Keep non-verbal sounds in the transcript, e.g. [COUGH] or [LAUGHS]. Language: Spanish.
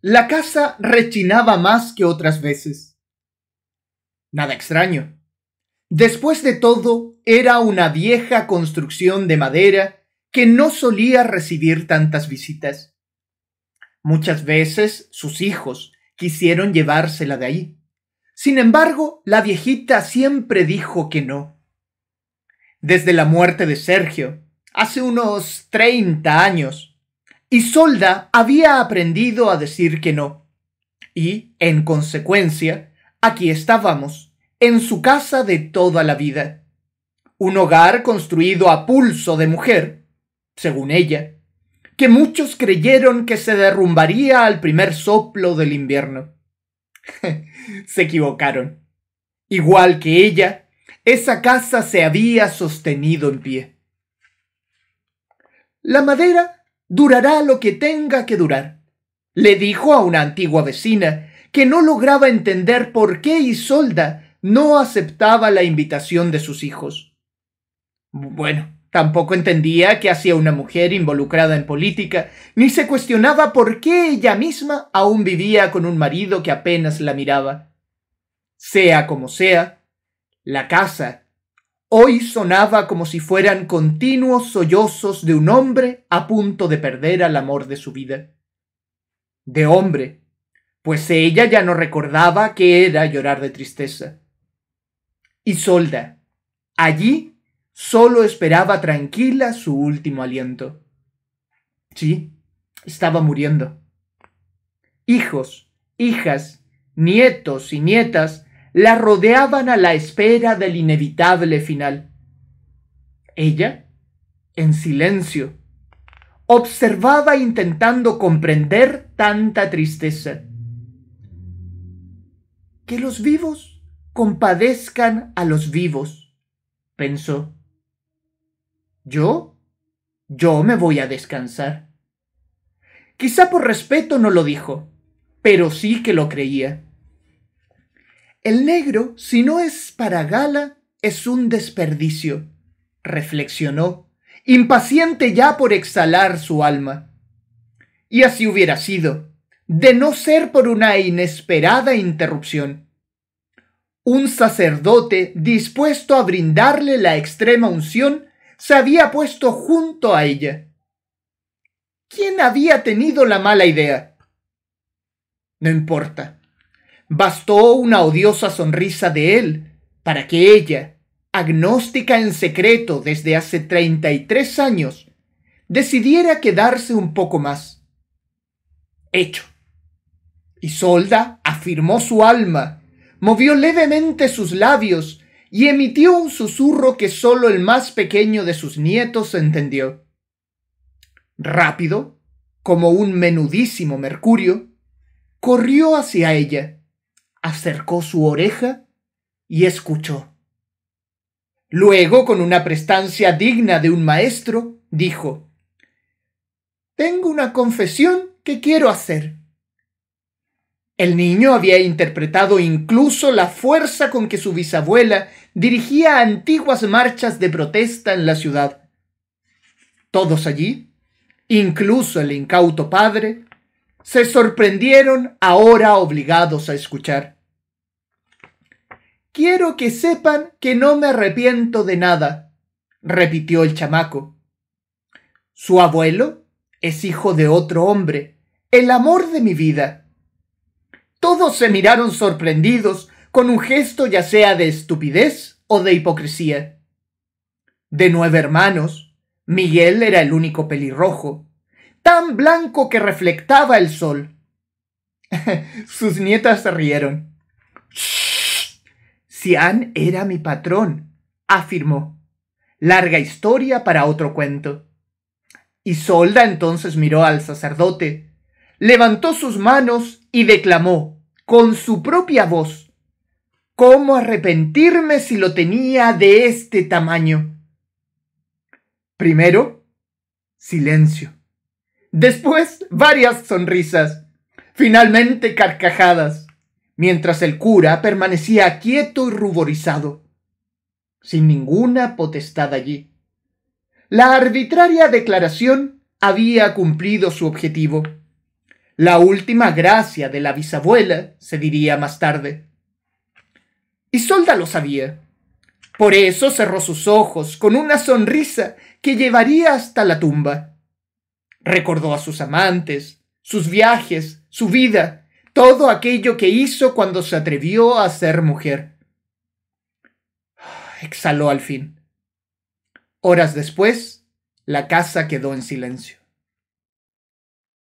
La casa rechinaba más que otras veces. Nada extraño. Después de todo, era una vieja construcción de madera que no solía recibir tantas visitas. Muchas veces sus hijos quisieron llevársela de ahí. Sin embargo, la viejita siempre dijo que no. Desde la muerte de Sergio, hace unos 30 años, Isolda había aprendido a decir que no. Y, en consecuencia, aquí estábamos, en su casa de toda la vida. Un hogar construido a pulso de mujer, según ella, que muchos creyeron que se derrumbaría al primer soplo del invierno. [LAUGHS] se equivocaron. Igual que ella, esa casa se había sostenido en pie. La madera Durará lo que tenga que durar. Le dijo a una antigua vecina que no lograba entender por qué Isolda no aceptaba la invitación de sus hijos. Bueno, tampoco entendía qué hacía una mujer involucrada en política, ni se cuestionaba por qué ella misma aún vivía con un marido que apenas la miraba. Sea como sea, la casa Hoy sonaba como si fueran continuos sollozos de un hombre a punto de perder al amor de su vida. De hombre, pues ella ya no recordaba qué era llorar de tristeza. Y solda, allí solo esperaba tranquila su último aliento. Sí, estaba muriendo. Hijos, hijas, nietos y nietas la rodeaban a la espera del inevitable final. Ella, en silencio, observaba intentando comprender tanta tristeza. Que los vivos compadezcan a los vivos, pensó. ¿Yo? Yo me voy a descansar. Quizá por respeto no lo dijo, pero sí que lo creía. El negro, si no es para gala, es un desperdicio, reflexionó, impaciente ya por exhalar su alma. Y así hubiera sido, de no ser por una inesperada interrupción un sacerdote dispuesto a brindarle la extrema unción se había puesto junto a ella. ¿Quién había tenido la mala idea? No importa. Bastó una odiosa sonrisa de él para que ella, agnóstica en secreto desde hace tres años, decidiera quedarse un poco más. Hecho. Isolda afirmó su alma, movió levemente sus labios y emitió un susurro que sólo el más pequeño de sus nietos entendió. Rápido, como un menudísimo mercurio, corrió hacia ella acercó su oreja y escuchó. Luego, con una prestancia digna de un maestro, dijo Tengo una confesión que quiero hacer. El niño había interpretado incluso la fuerza con que su bisabuela dirigía antiguas marchas de protesta en la ciudad. Todos allí, incluso el incauto padre, se sorprendieron ahora obligados a escuchar. Quiero que sepan que no me arrepiento de nada, repitió el chamaco. Su abuelo es hijo de otro hombre, el amor de mi vida. Todos se miraron sorprendidos con un gesto ya sea de estupidez o de hipocresía. De nueve hermanos, Miguel era el único pelirrojo, tan blanco que reflectaba el sol. [LAUGHS] Sus nietas se rieron. Sian era mi patrón, afirmó. Larga historia para otro cuento. Isolda entonces miró al sacerdote, levantó sus manos y declamó, con su propia voz, ¿Cómo arrepentirme si lo tenía de este tamaño? Primero, silencio. Después, varias sonrisas, finalmente carcajadas, mientras el cura permanecía quieto y ruborizado, sin ninguna potestad allí. La arbitraria declaración había cumplido su objetivo. La última gracia de la bisabuela, se diría más tarde. Isolda lo sabía. Por eso cerró sus ojos con una sonrisa que llevaría hasta la tumba. Recordó a sus amantes, sus viajes, su vida, todo aquello que hizo cuando se atrevió a ser mujer. [SIGHS] Exhaló al fin. Horas después, la casa quedó en silencio.